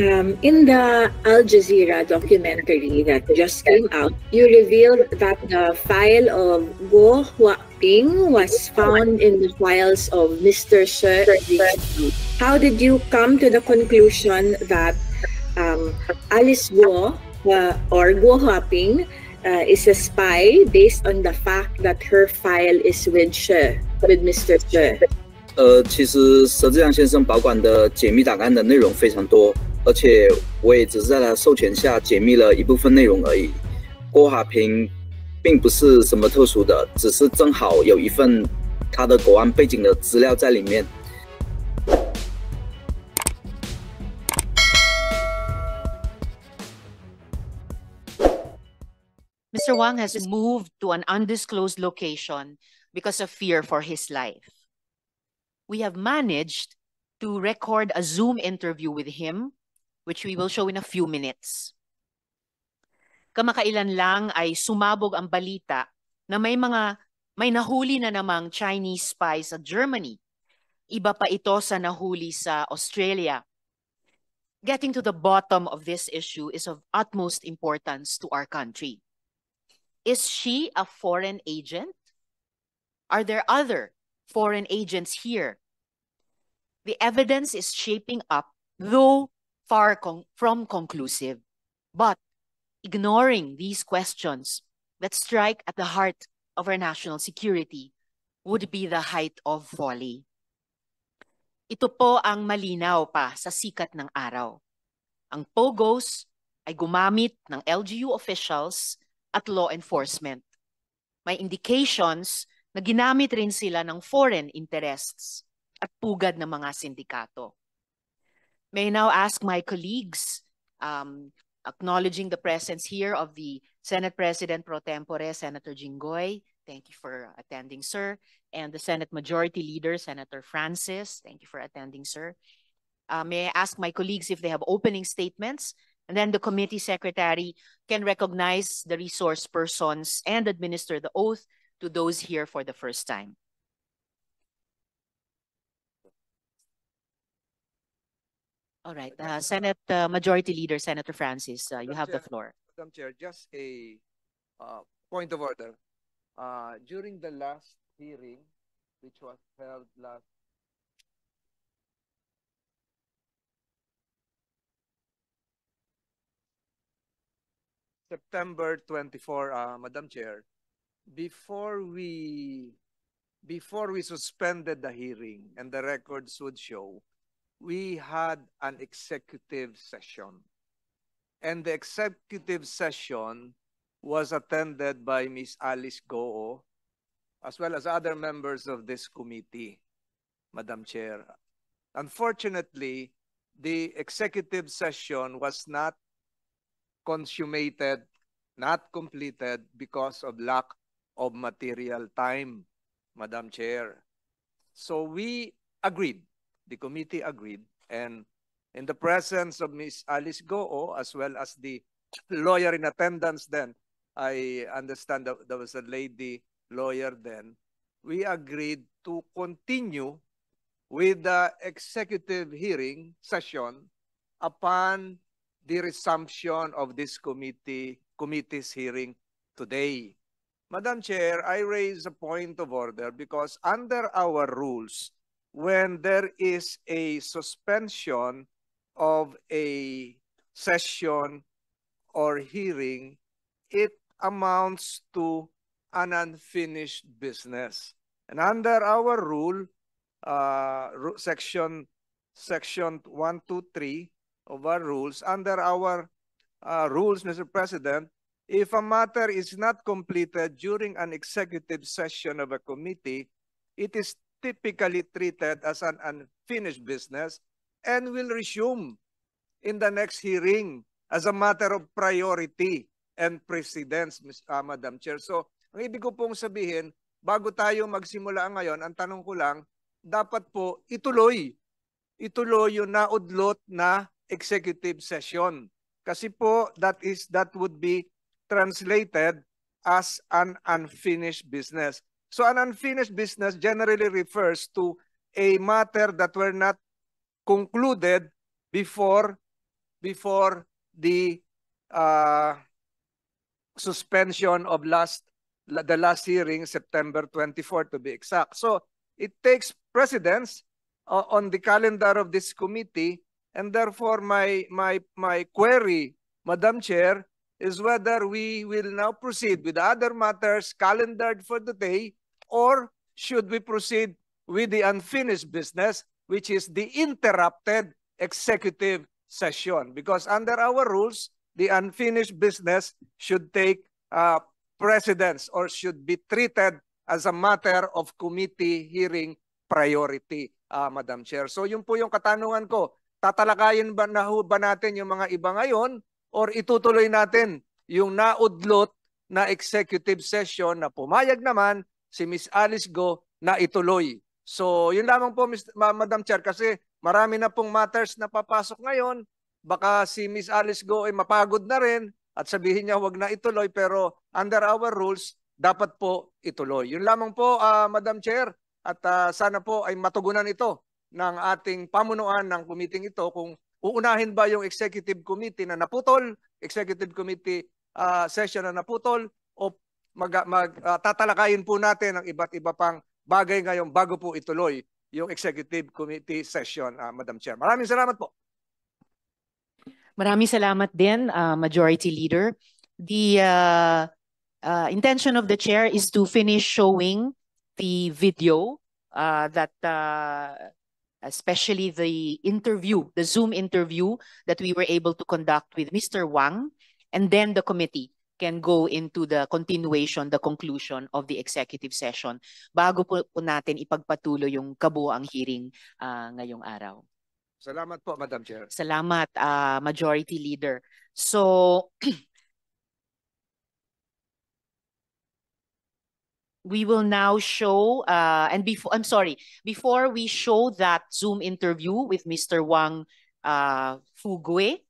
Um, in the Al Jazeera documentary that just came out, you revealed that the file of Guo Huaping was found in the files of Mr. Shi. How did you come to the conclusion that um, Alice Guo uh, or Guo Huaping uh, is a spy based on the fact that her file is with She, with Mr. She? Uh, 呃，其实佘志阳先生保管的解密档案的内容非常多，而且我也只是在他授权下解密了一部分内容而已。郭华平并不是什么特殊的，只是正好有一份他的国安背景的资料在里面。Mr. Wang has moved to an undisclosed location because of fear for his life. We have managed to record a Zoom interview with him. which we will show in a few minutes. Kamakailan lang ay sumabog ang balita na may mga may nahuli na namang Chinese spy sa Germany. Iba pa ito sa nahuli sa Australia. Getting to the bottom of this issue is of utmost importance to our country. Is she a foreign agent? Are there other foreign agents here? The evidence is shaping up, though far con from conclusive. But ignoring these questions that strike at the heart of our national security would be the height of folly. Ito po ang malinaw pa sa sikat ng araw. Ang POGOs ay gumamit ng LGU officials at law enforcement. May indications na ginamit rin sila ng foreign interests at pugad ng mga sindikato. may now ask my colleagues, um, acknowledging the presence here of the Senate President pro tempore, Senator Jinggoy. Thank you for attending, sir. And the Senate Majority Leader, Senator Francis. Thank you for attending, sir. Uh, may I ask my colleagues if they have opening statements? And then the committee secretary can recognize the resource persons and administer the oath to those here for the first time. All right. Uh, Senate uh, Majority Leader Senator Francis, uh, you have Chair, the floor. Madam Chair, just a uh, point of order. Uh, during the last hearing, which was held last September 24, uh, Madam Chair, before we before we suspended the hearing, and the records would show, we had an executive session. And the executive session was attended by Ms. Alice Goo, as well as other members of this committee, Madam Chair. Unfortunately, the executive session was not consummated, not completed because of lack of material time, Madam Chair. So we agreed the committee agreed and in the presence of Ms. Alice Goo as well as the lawyer in attendance then, I understand that there was a lady lawyer then, we agreed to continue with the executive hearing session upon the resumption of this committee committee's hearing today. Madam Chair, I raise a point of order because under our rules, when there is a suspension of a session or hearing, it amounts to an unfinished business. And under our rule, uh, section section 123 of our rules, under our uh, rules, Mr. President, if a matter is not completed during an executive session of a committee, it is typically treated as an unfinished business and will resume in the next hearing as a matter of priority and precedence, Ms. Uh, ah, Madam Chair. So, ang ibig ko pong sabihin, bago tayo magsimula ngayon, ang tanong ko lang, dapat po ituloy, ituloy yung naudlot na executive session. Kasi po, that is that would be translated as an unfinished business. So an unfinished business generally refers to a matter that were not concluded before before the uh, suspension of last the last hearing, September 24 to be exact. So it takes precedence uh, on the calendar of this committee and therefore my, my, my query, Madam Chair, is whether we will now proceed with other matters calendared for the day or should we proceed with the unfinished business, which is the interrupted executive session? Because under our rules, the unfinished business should take uh, precedence or should be treated as a matter of committee hearing priority, uh, Madam Chair. So yun po yung katanungan ko. Tatalakayin ba, na, ba natin yung mga iba ngayon or itutuloy natin yung naudlot na executive session na pumayag naman si Miss Alice Go na ituloy. So yun lamang po Ms. Ma Madam Chair kasi marami na pong matters na papasok ngayon. Baka si Miss Alice Go ay mapagod na rin at sabihin niya wag na ituloy pero under our rules dapat po ituloy. Yun lamang po uh, Madam Chair at uh, sana po ay matugunan ito ng ating pamunuan ng kumiting ito kung uunahin ba yung executive committee na naputol, executive committee uh, session na naputol o mag, mag uh, tatalakayin po natin ang iba't iba pang bagay ngayon bago po ituloy yung executive committee session, uh, Madam Chair. Maraming salamat po. Maraming salamat din, uh, Majority Leader. The uh, uh, intention of the chair is to finish showing the video uh, that uh, especially the interview, the Zoom interview that we were able to conduct with Mr. Wang and then the committee can go into the continuation, the conclusion of the executive session bago po, po natin ipagpatuloy yung kabuang hearing uh, ngayong araw. Salamat po, Madam Chair. Salamat, uh, Majority Leader. So, we will now show, uh, and before, I'm sorry, before we show that Zoom interview with Mr. Wang uh, Fugue,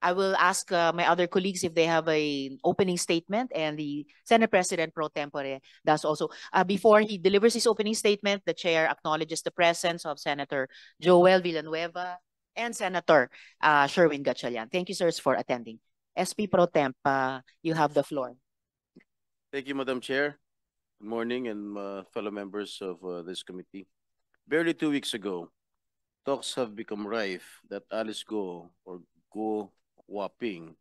I will ask uh, my other colleagues if they have an opening statement, and the Senate President pro tempore does also. Uh, before he delivers his opening statement, the chair acknowledges the presence of Senator Joel Villanueva and Senator uh, Sherwin Gatchalian. Thank you, sirs, for attending. SP pro temp, uh, you have the floor. Thank you, Madam Chair. Good morning, and uh, fellow members of uh, this committee. Barely two weeks ago, talks have become rife that Alice Go or Go Waping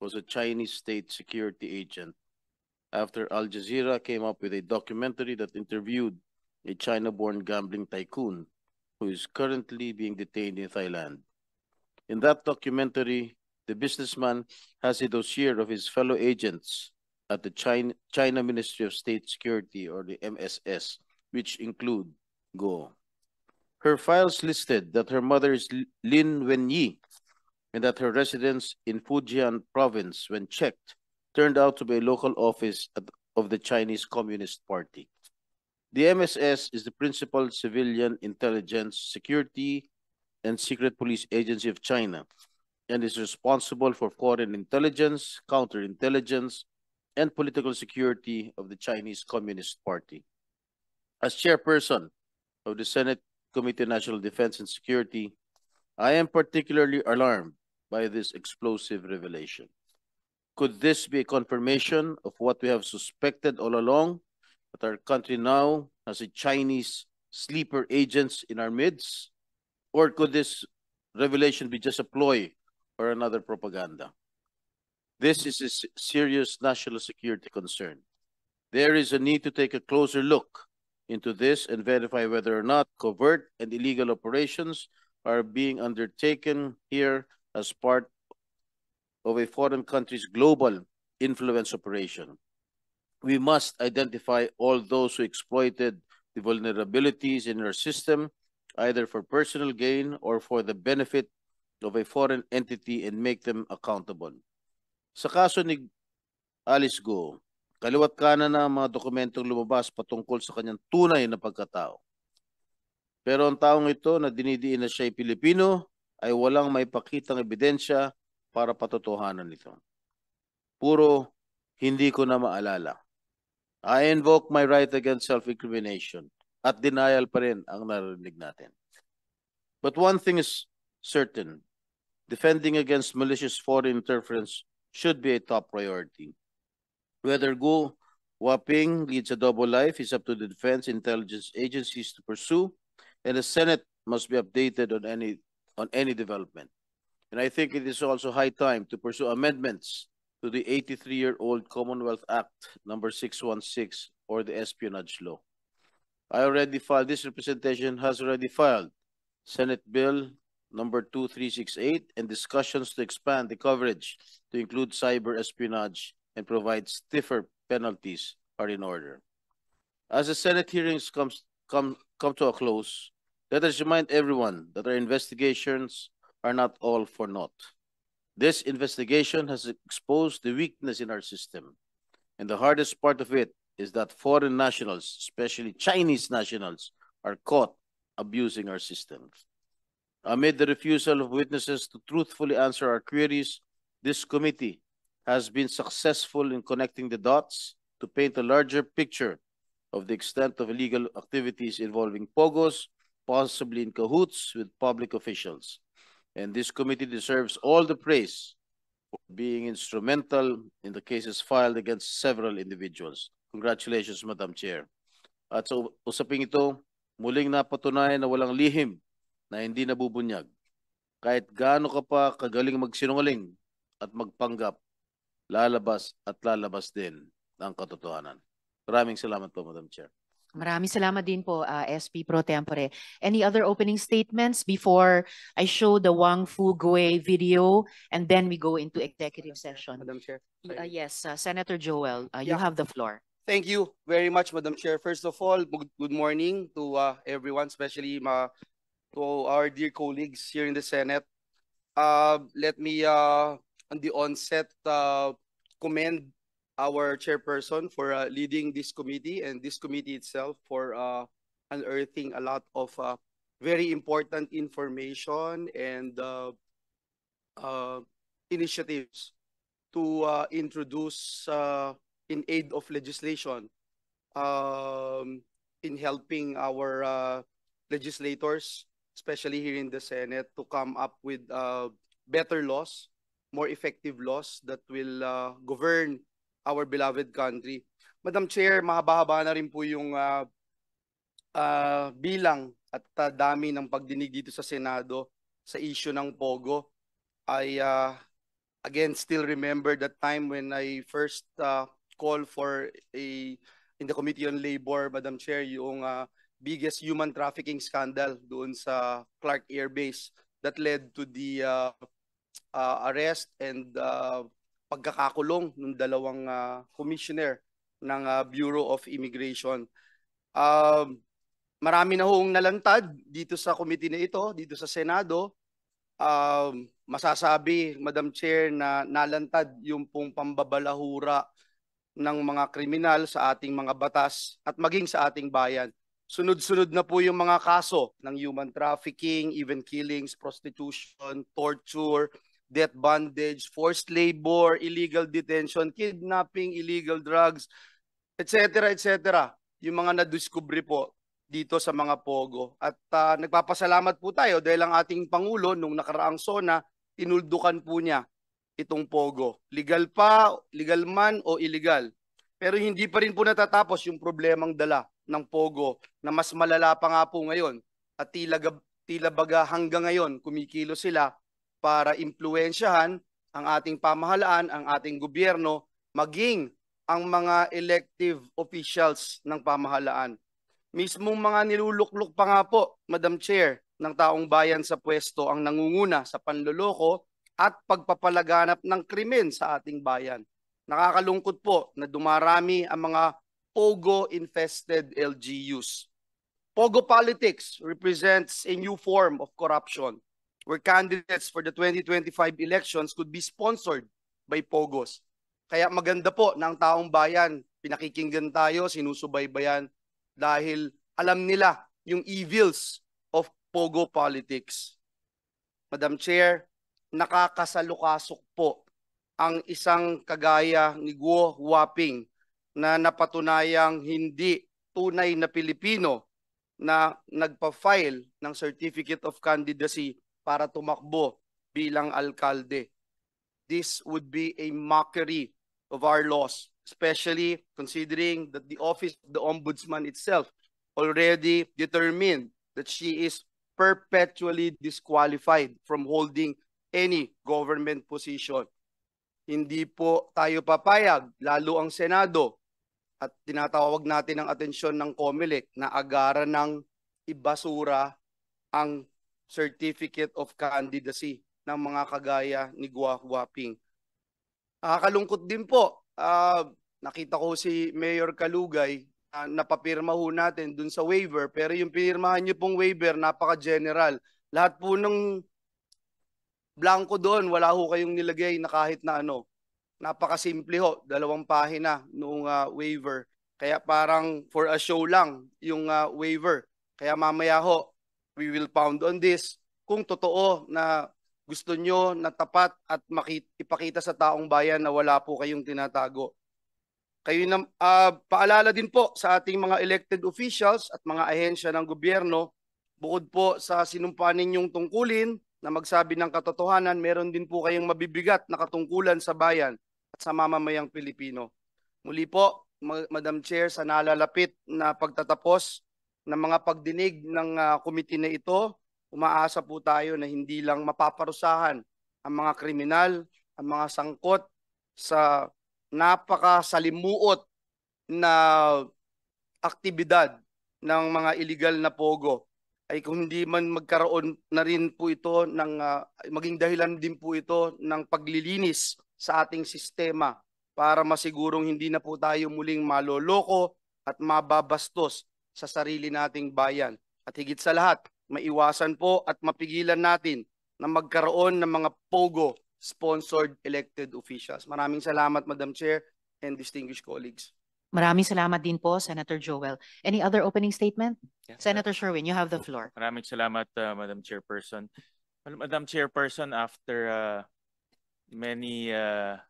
was a Chinese state security agent after Al Jazeera came up with a documentary that interviewed a China born gambling tycoon who is currently being detained in Thailand. In that documentary, the businessman has a dossier of his fellow agents at the China, China Ministry of State Security or the MSS, which include Go. Her files listed that her mother is Lin Wenyi, and that her residence in Fujian province, when checked, turned out to be a local office of the Chinese Communist Party. The MSS is the principal civilian intelligence, security, and secret police agency of China and is responsible for foreign intelligence, counterintelligence, and political security of the Chinese Communist Party. As chairperson of the Senate Committee on National Defense and Security, I am particularly alarmed by this explosive revelation. Could this be a confirmation of what we have suspected all along, that our country now has a Chinese sleeper agents in our midst? Or could this revelation be just a ploy or another propaganda? This is a serious national security concern. There is a need to take a closer look into this and verify whether or not covert and illegal operations are being undertaken here as part of a foreign country's global influence operation. We must identify all those who exploited the vulnerabilities in our system, either for personal gain or for the benefit of a foreign entity and make them accountable. Sa kaso ni Alice Go, kaliwat kana na ang mga dokumentong lumabas patungkol sa kanyang tunay na pagkatao. Pero ang taong ito na dinidiin na siya ay Pilipino, ay walang may pakitang ebidensya para patotohanan ito. Puro, hindi ko na maalala. I invoke my right against self-incrimination at denial pa rin ang narinig natin. But one thing is certain, defending against malicious foreign interference should be a top priority. Whether Gu Waping leads a double life is up to the defense intelligence agencies to pursue, and the Senate must be updated on any on any development. And I think it is also high time to pursue amendments to the 83-year-old Commonwealth Act number 616 or the Espionage Law. I already filed, this representation has already filed Senate Bill number 2368 and discussions to expand the coverage to include cyber espionage and provide stiffer penalties are in order. As the Senate hearings comes, come, come to a close, let us remind everyone that our investigations are not all for naught. This investigation has exposed the weakness in our system. And the hardest part of it is that foreign nationals, especially Chinese nationals, are caught abusing our system. Amid the refusal of witnesses to truthfully answer our queries, this committee has been successful in connecting the dots to paint a larger picture of the extent of illegal activities involving POGOs possibly in cahoots with public officials. And this committee deserves all the praise for being instrumental in the cases filed against several individuals. Congratulations, Madam Chair. At sa usaping ito, muling napatunayan na walang lihim na hindi nabubunyag. Kahit gaano ka pa kagaling magsinungaling at magpanggap, lalabas at lalabas din ang katotohanan. Maraming salamat po, Madam Chair. Maraming salamat din po, uh, ah, SP Pro Tempore. Any other opening statements before I show the Wang Fu Gui video and then we go into executive session? Madam Chair. Uh, yes, uh, Senator Joel, uh, yeah. you have the floor. Thank you very much, Madam Chair. First of all, good morning to uh, everyone, especially ma to our dear colleagues here in the Senate. Uh, let me, uh, on the onset, uh, commend our chairperson for uh, leading this committee and this committee itself for uh, unearthing a lot of uh, very important information and uh, uh, initiatives to uh, introduce in aid of legislation um, in helping our legislators, especially here in the Senate, to come up with better laws, more effective laws that will govern our beloved country. Madam Chair, mahaba-haba na rin po yung uh, uh, bilang at uh, dami ng pagdinig dito sa Senado sa issue ng Pogo. I uh, again still remember that time when I first uh, called for a in the Committee on Labor, Madam Chair, yung uh, biggest human trafficking scandal doon sa Clark Air Base that led to the uh, uh, arrest and uh, pagkakakulong ng dalawang uh, commissioner ng uh, Bureau of Immigration. Um, marami na hoong nalantad dito sa committee na ito, dito sa Senado. Um, masasabi, Madam Chair, na nalantad yung pong pambabalahura ng mga kriminal sa ating mga batas at maging sa ating bayan. Sunod-sunod na po yung mga kaso ng human trafficking, even killings, prostitution, torture, death bondage, forced labor, illegal detention, kidnapping, illegal drugs, etc. etc. Yung mga nadiskubre po dito sa mga Pogo. At uh, nagpapasalamat po tayo dahil ang ating Pangulo nung nakaraang SONA, inuldukan po niya itong Pogo. Legal pa, legal man o illegal. Pero hindi pa rin po natatapos yung problemang dala ng Pogo na mas malala pa nga po ngayon. At tila, tila baga hanggang ngayon kumikilos sila para impluensyahan ang ating pamahalaan, ang ating gobyerno, maging ang mga elective officials ng pamahalaan. Mismong mga niluluklok pa nga po, Madam Chair, ng taong bayan sa pwesto ang nangunguna sa panloloko at pagpapalaganap ng krimen sa ating bayan. Nakakalungkot po na dumarami ang mga pogo-infested LGUs. Pogo politics represents a new form of corruption where candidates for the 2025 elections could be sponsored by POGOS. Kaya maganda po ng taong bayan, pinakikinggan tayo, sinusubaybayan dahil alam nila yung evils of POGO politics. Madam Chair, nakakasalukasok po ang isang kagaya ni Guo Waping na napatunayang hindi tunay na Pilipino na nagpa-file ng Certificate of Candidacy para tumakbo bilang alkalde. This would be a mockery of our laws, especially considering that the office of the ombudsman itself already determined that she is perpetually disqualified from holding any government position. Hindi po tayo papayag, lalo ang Senado at tinatawag natin ang atensyon ng COMELEC na agara ng ibasura ang Certificate of Candidacy ng mga kagaya ni Gua Huaping. Nakakalungkot din po. Uh, nakita ko si Mayor Kalugay uh, napapirma ho natin dun sa waiver. Pero yung pinirmahan niyo pong waiver, napaka-general. Lahat po ng blanco doon, wala ho kayong nilagay na kahit na ano. Napaka-simple ho, dalawang pahina noong uh, waiver. Kaya parang for a show lang yung uh, waiver. Kaya mamaya ho, we will pound on this. Kung totoo na gusto nyo na tapat at ipakita sa taong bayan na wala po kayong tinatago. Kayo na, uh, ah, paalala din po sa ating mga elected officials at mga ahensya ng gobyerno, bukod po sa sinumpa ninyong tungkulin na magsabi ng katotohanan, meron din po kayong mabibigat na katungkulan sa bayan at sa mamamayang Pilipino. Muli po, Madam Chair, sa nalalapit na pagtatapos ng mga pagdinig ng uh, na ito, umaasa po tayo na hindi lang mapaparusahan ang mga kriminal, ang mga sangkot sa napakasalimuot na aktibidad ng mga illegal na pogo ay kung hindi man magkaroon na rin po ito ng uh, maging dahilan din po ito ng paglilinis sa ating sistema para masigurong hindi na po tayo muling maloloko at mababastos sa sarili nating bayan. At higit sa lahat, maiwasan po at mapigilan natin na magkaroon ng mga POGO sponsored elected officials. Maraming salamat Madam Chair and distinguished colleagues. Maraming salamat din po, Senator Joel. Any other opening statement? Yes, Senator Sherwin, you have the floor. Maraming salamat, uh, Madam Chairperson. Madam Chairperson, after uh, many uh,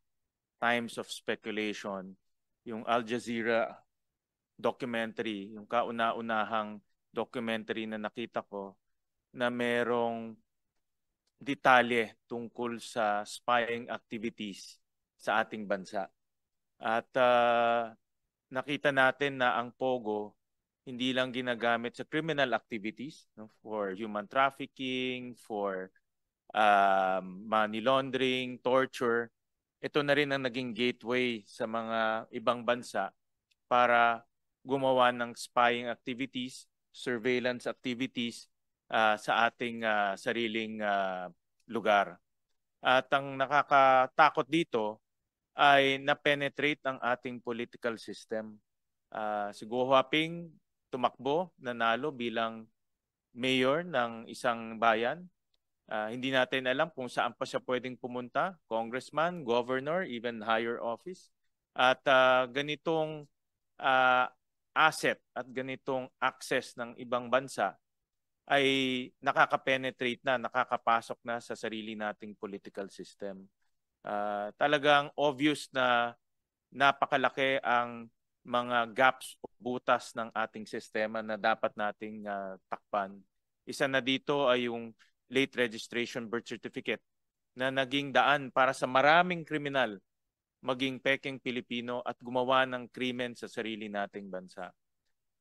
times of speculation, yung Al Jazeera documentary, yung kauna-unahang documentary na nakita ko na merong detalye tungkol sa spying activities sa ating bansa. At uh, nakita natin na ang POGO hindi lang ginagamit sa criminal activities no, for human trafficking, for uh, money laundering, torture. Ito na rin ang naging gateway sa mga ibang bansa para gumawa ng spying activities, surveillance activities uh, sa ating uh, sariling uh, lugar. At ang nakakatakot dito ay na-penetrate ang ating political system. Uh, si Guo Huaping tumakbo, nanalo bilang mayor ng isang bayan. Uh, hindi natin alam kung saan pa siya pwedeng pumunta, congressman, governor, even higher office. At uh, ganitong uh, asset at ganitong access ng ibang bansa ay nakaka-penetrate na, nakakapasok na sa sarili nating political system. Uh, talagang obvious na napakalaki ang mga gaps o butas ng ating sistema na dapat nating uh, takpan. Isa na dito ay yung late registration birth certificate na naging daan para sa maraming kriminal maging peking Pilipino at gumawa ng krimen sa sarili nating bansa.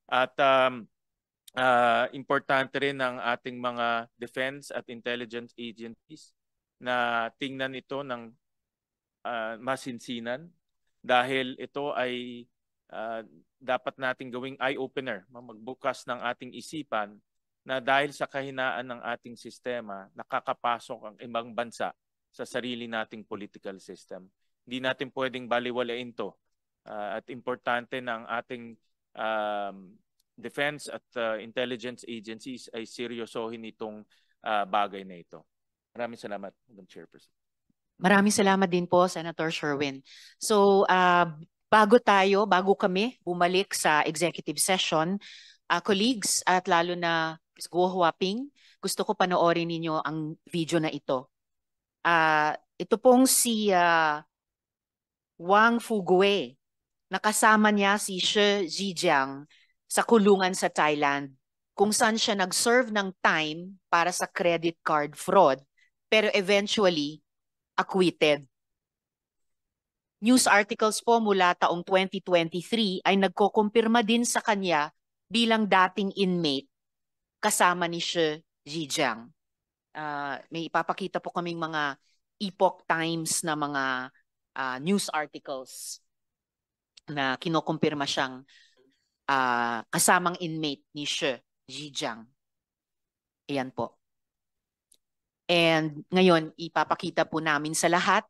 At um, uh, importante rin ng ating mga defense at intelligence agencies na tingnan ito ng uh, masinsinan dahil ito ay uh, dapat nating gawing eye-opener, magbukas ng ating isipan na dahil sa kahinaan ng ating sistema, nakakapasok ang ibang bansa sa sarili nating political system. Hindi natin pwedeng baliwalain to. Uh, at importante ng ating um, defense at uh, intelligence agencies ay seryosohin itong uh, bagay na ito. Maraming salamat, Madam Chairperson. Maraming salamat din po, Senator Sherwin. So, uh, bago tayo, bago kami bumalik sa executive session, uh, colleagues at lalo na Ms. Guo Huaping, gusto ko panoorin ninyo ang video na ito. Uh, ito pong si uh, Wang Fugue. Nakasama niya si She Zhijiang sa kulungan sa Thailand kung saan siya nag-serve ng time para sa credit card fraud pero eventually acquitted. News articles po mula taong 2023 ay nagkokumpirma din sa kanya bilang dating inmate kasama ni She Zhijiang. Uh, may ipapakita po kaming mga epoch times na mga uh, news articles na kinokumpirma siyang uh, kasamang inmate ni Xie Jijiang. Ayan po. And ngayon, ipapakita po namin sa lahat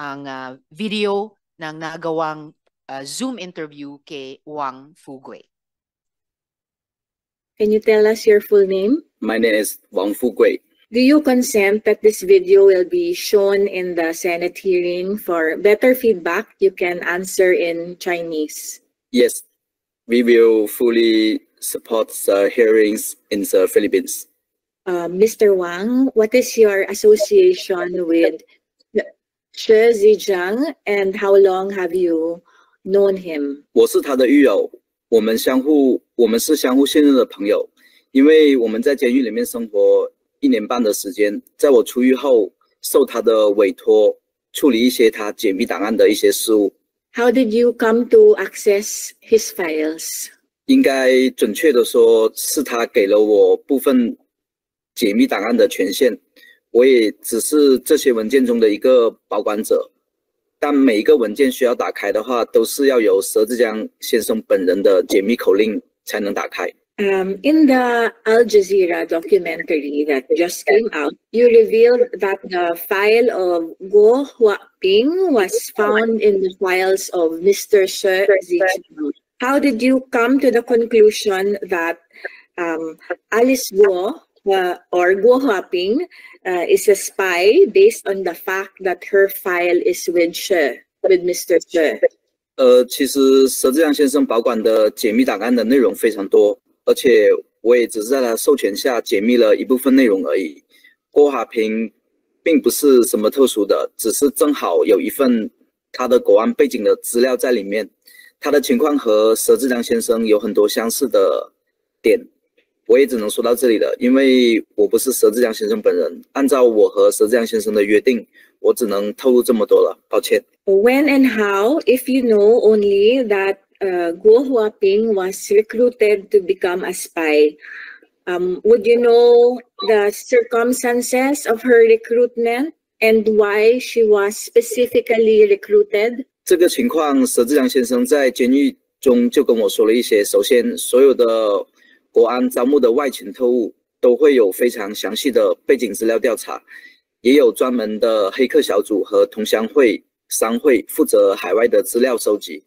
ang uh, video ng nagawang uh, Zoom interview kay Wang Fugui. Can you tell us your full name? My name is Wang Fugui. Do you consent that this video will be shown in the Senate hearing? For better feedback, you can answer in Chinese. Yes, we will fully support the hearings in the Philippines. Uh, Mr. Wang, what is your association with Xue Zhijiang and how long have you known him? 我是他的狱友，我们相互，我们是相互信任的朋友，因为我们在监狱里面生活一年半的时间，在我出狱后，受他的委托处理一些他解密档案的一些事务。How did you come to access his files？应该准确的说，是他给了我部分解密档案的权限，我也只是这些文件中的一个保管者。但每一个文件需要打开的话，都是要有佘志江先生本人的解密口令才能打开。Um, in the Al Jazeera documentary that just came out, you revealed that the file of Guo Huaping was found in the files of Mr. Shi Zixi. How did you come to the conclusion that um, Alice Guo uh, or Guo Huaping uh, is a spy based on the fact that her file is with Shi, with Mr. Shi? Uh, 呃，其实佘志阳先生保管的解密档案的内容非常多，而且我也只是在他授权下解密了一部分内容而已。郭华平并不是什么特殊的，只是正好有一份他的国安背景的资料在里面。他的情况和佘志良先生有很多相似的点，我也只能说到这里了，因为我不是佘志良先生本人。按照我和佘志良先生的约定，我只能透露这么多了，抱歉。When and how, if you know only that. 郭华平 was recruited to become a spy. Would you know the circumstances of her recruitment and why she was specifically recruited? 这个情况，石志强先生在监狱中就跟我说了一些。首先，所有的国安招募的外勤特务都会有非常详细的背景资料调查，也有专门的黑客小组和同乡会商会负责海外的资料收集。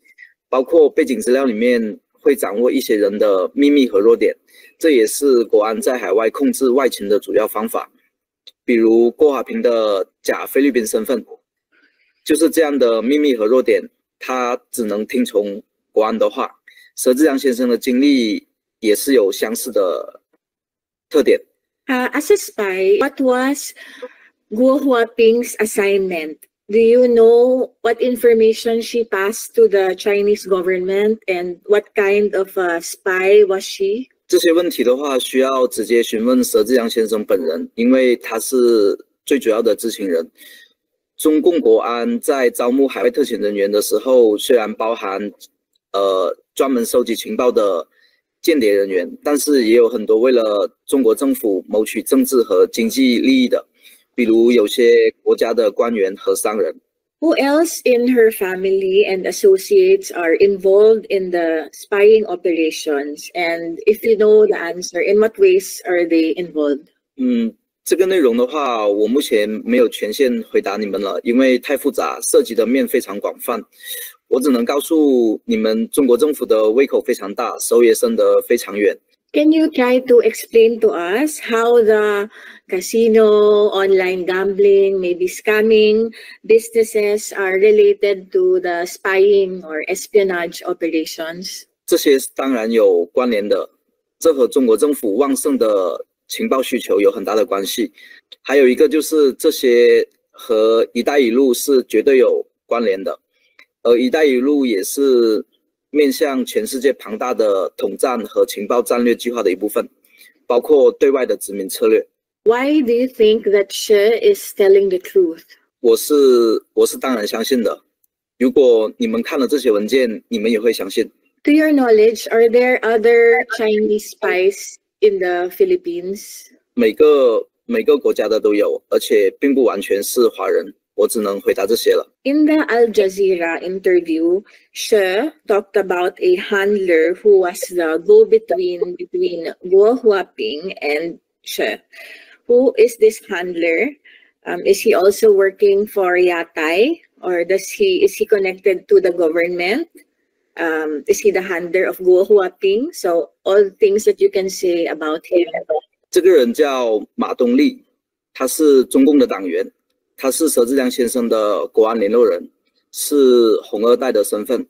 包括背景资料里面会掌握一些人的秘密和弱点，这也是国安在海外控制外勤的主要方法。比如郭华平的假菲律宾身份，就是这样的秘密和弱点，他只能听从国安的话。佘志扬先生的经历也是有相似的特点。Uh, As a spy, what was Guo Huaping's assignment? Do you know what information she passed to the Chinese government and what kind of a spy was she？这些问题的话，需要直接询问佘志阳先生本人，因为他是最主要的知情人。中共国安在招募海外特遣人员的时候，虽然包含呃专门收集情报的间谍人员，但是也有很多为了中国政府谋取政治和经济利益的。比如有些国家的官员和商人。Who else in her family and associates are involved in the spying operations? And if you know the answer, in what ways are they involved? 嗯，这个内容的话，我目前没有权限回答你们了，因为太复杂，涉及的面非常广泛。我只能告诉你们，中国政府的胃口非常大，手也伸得非常远。Can you try to explain to us how the casino, online gambling, maybe scamming businesses are related to the spying or espionage operations？这些当然有关联的，这和中国政府旺盛的情报需求有很大的关系。还有一个就是这些和“一带一路”是绝对有关联的，而“一带一路”也是。面向全世界庞大的统战和情报战略计划的一部分，包括对外的殖民策略。Why do you think that She is telling the truth？我是我是当然相信的。如果你们看了这些文件，你们也会相信。To your knowledge, are there other Chinese spies in the Philippines？每个每个国家的都有，而且并不完全是华人。in the Al Jazeera interview, she talked about a handler who was the go-between between Guo Huaping and she. Who is this handler? Um, is he also working for Yatai, or does he is he connected to the government? Um, is he the handler of Guo Huaping? So all things that you can say about him. 他是佘志良先生的国安联络人，是红二代的身份，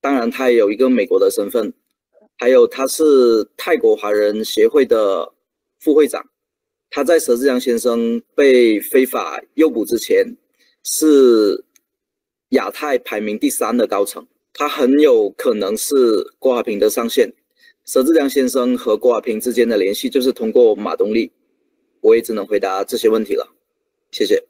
当然他也有一个美国的身份，还有他是泰国华人协会的副会长，他在佘志良先生被非法诱捕之前，是亚太排名第三的高层，他很有可能是郭华平的上线，佘志良先生和郭华平之间的联系就是通过马东利，我也只能回答这些问题了，谢谢。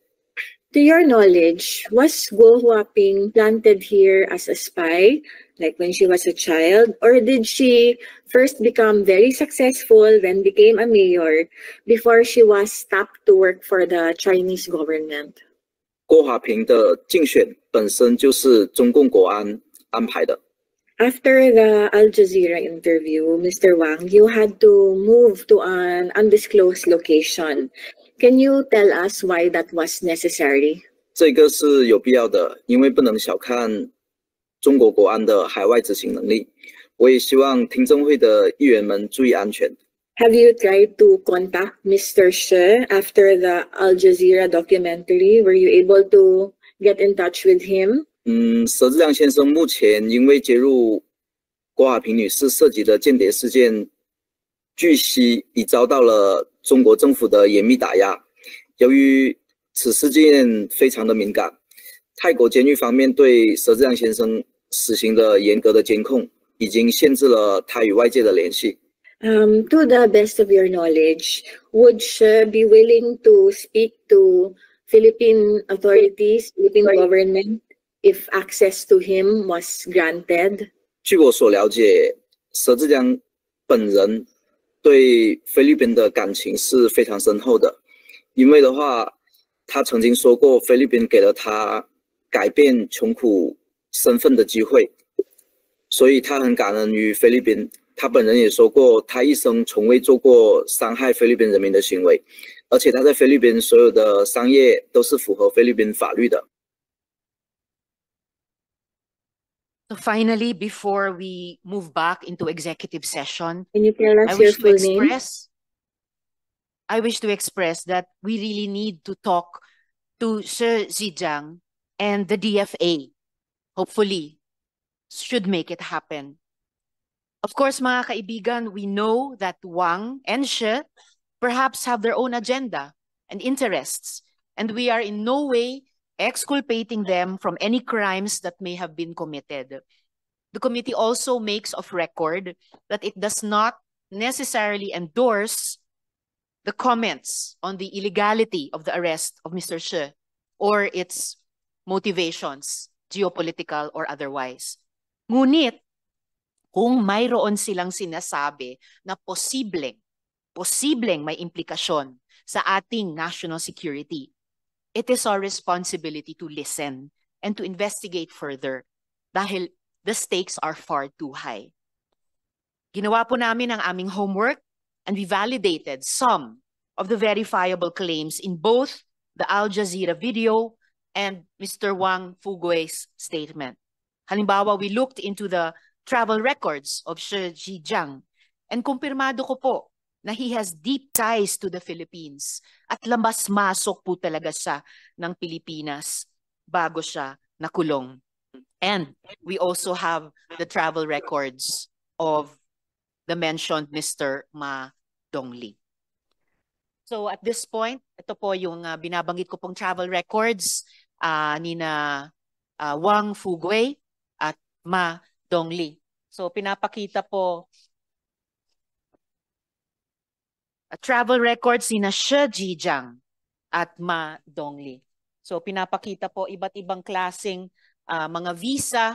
To your knowledge, was Guo Huaping planted here as a spy, like when she was a child? Or did she first become very successful, then became a mayor, before she was stopped to work for the Chinese government? After the Al Jazeera interview, Mr. Wang, you had to move to an undisclosed location. Can you tell us why that was necessary? 这个是有必要的，因为不能小看中国国安的海外执行能力。我也希望听证会的议员们注意安全。Have you tried to contact Mr. She after the Al Jazeera documentary? Were you able to get in touch with him? 嗯，佘志亮先生目前因为介入郭海平女士涉及的间谍事件，据悉已遭到了中国政府的严密打压，由于此事件非常的敏感，泰国监狱方面对佘志江先生实行的严格的监控，已经限制了他与外界的联系。Um, t o the best of your knowledge, would she be willing to speak to Philippine authorities p h i l i p p i n e government if access to him was granted？据我所了解，佘志江本人。对菲律宾的感情是非常深厚的，因为的话，他曾经说过菲律宾给了他改变穷苦身份的机会，所以他很感恩于菲律宾。他本人也说过，他一生从未做过伤害菲律宾人民的行为，而且他在菲律宾所有的商业都是符合菲律宾法律的。So finally, before we move back into executive session, can you tell us I your full express, name? I wish to express that we really need to talk to Sir Zijang and the DFA. Hopefully, should make it happen. Of course, mga kaibigan, we know that Wang and She perhaps have their own agenda and interests, and we are in no way exculpating them from any crimes that may have been committed. The committee also makes of record that it does not necessarily endorse the comments on the illegality of the arrest of Mr. She or its motivations, geopolitical or otherwise. Ngunit, kung mayroon silang sinasabi na posibleng, posibleng may implikasyon sa ating national security, it is our responsibility to listen and to investigate further dahil the stakes are far too high. Ginawa po namin ang aming homework and we validated some of the verifiable claims in both the Al Jazeera video and Mr. Wang Fugue's statement. Halimbawa, we looked into the travel records of Shi Jiang and kumpirmado ko po na he has deep ties to the Philippines at labas-masok po talaga siya ng Pilipinas bago siya nakulong. And we also have the travel records of the mentioned Mr. Ma Dongli. So at this point, ito po yung uh, binabanggit ko pong travel records uh, ni na uh, Wang Fugui at Ma Dongli. So pinapakita po travel records ni na She Jijang at Ma Dongli. So pinapakita po iba't ibang klaseng uh, mga visa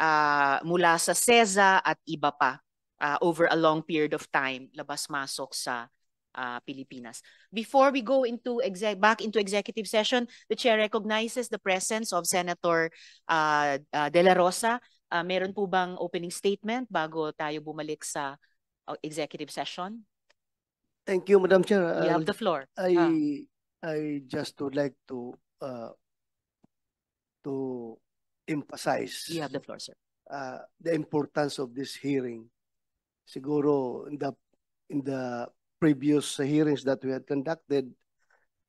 uh, mula sa SEZA at iba pa uh, over a long period of time labas-masok sa uh, Pilipinas. Before we go into back into executive session, the chair recognizes the presence of Senator uh, uh, De La Rosa. Uh, meron po bang opening statement bago tayo bumalik sa oh, executive session? Thank you, Madam Chair. You have uh, the floor. I Ah. I just would like to uh, to emphasize You have the floor, sir. uh, the importance of this hearing. Siguro in the in the previous hearings that we had conducted,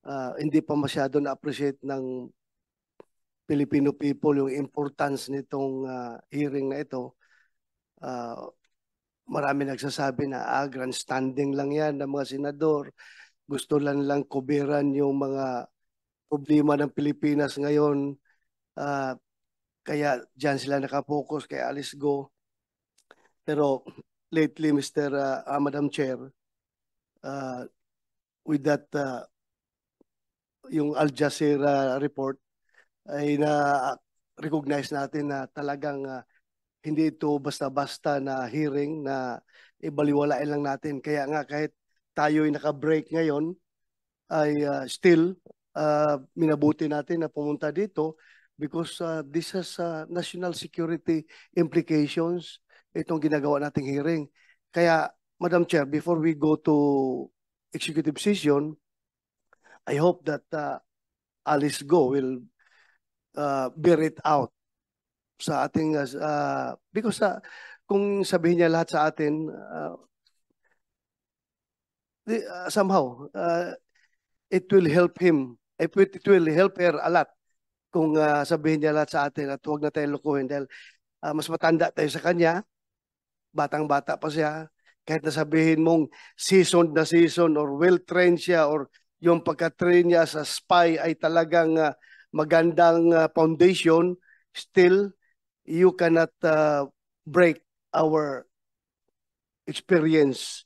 uh, hindi pa masyado na-appreciate ng Filipino people yung importance nitong uh, hearing na ito. Uh, marami nagsasabi na ah, grandstanding lang yan ng mga senador. Gusto lang lang kubiran yung mga problema ng Pilipinas ngayon. Uh, kaya dyan sila nakapokus, kaya alis go. Pero lately, Mr. Uh, ah, uh, ah, Madam Chair, uh, with that, uh, yung Al Jazeera report, ay na-recognize natin na talagang uh, hindi ito basta-basta na hearing na ibaliwalain lang natin. Kaya nga kahit tayo ay naka-break ngayon, ay uh, still uh, minabuti natin na pumunta dito because uh, this has uh, national security implications itong ginagawa nating hearing. Kaya, Madam Chair, before we go to executive session, I hope that uh, Alice Go will uh, bear it out sa ating uh, because uh, kung sabihin niya lahat sa atin uh, uh, somehow uh, it will help him it will, it will help her a lot kung uh, sabihin niya lahat sa atin at huwag na tayong lukuhin dahil uh, mas matanda tayo sa kanya batang-bata pa siya kahit na sabihin mong seasoned na season or well-trained siya or yung pagka-train niya sa spy ay talagang uh, magandang uh, foundation still you cannot uh, break our experience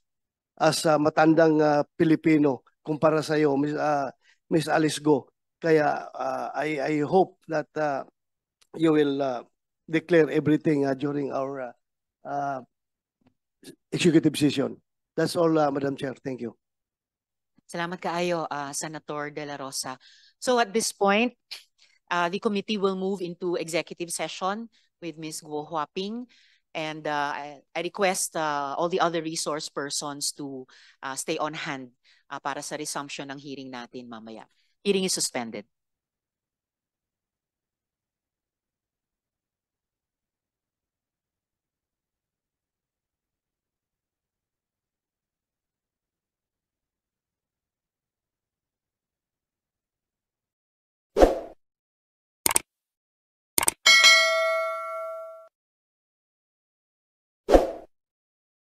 as a matandang uh, Pilipino kumpara sa iyo, Miss, uh, Miss Alice Go. Kaya uh, I, I hope that uh, you will uh, declare everything uh, during our uh, uh, executive session. That's all, uh, Madam Chair. Thank you. Salamat kaayo, uh, Senator De La Rosa. So at this point, uh, the committee will move into executive session with Ms. Guo Huaping. And uh, I, request uh, all the other resource persons to uh, stay on hand uh, para sa resumption ng hearing natin mamaya. Hearing is suspended.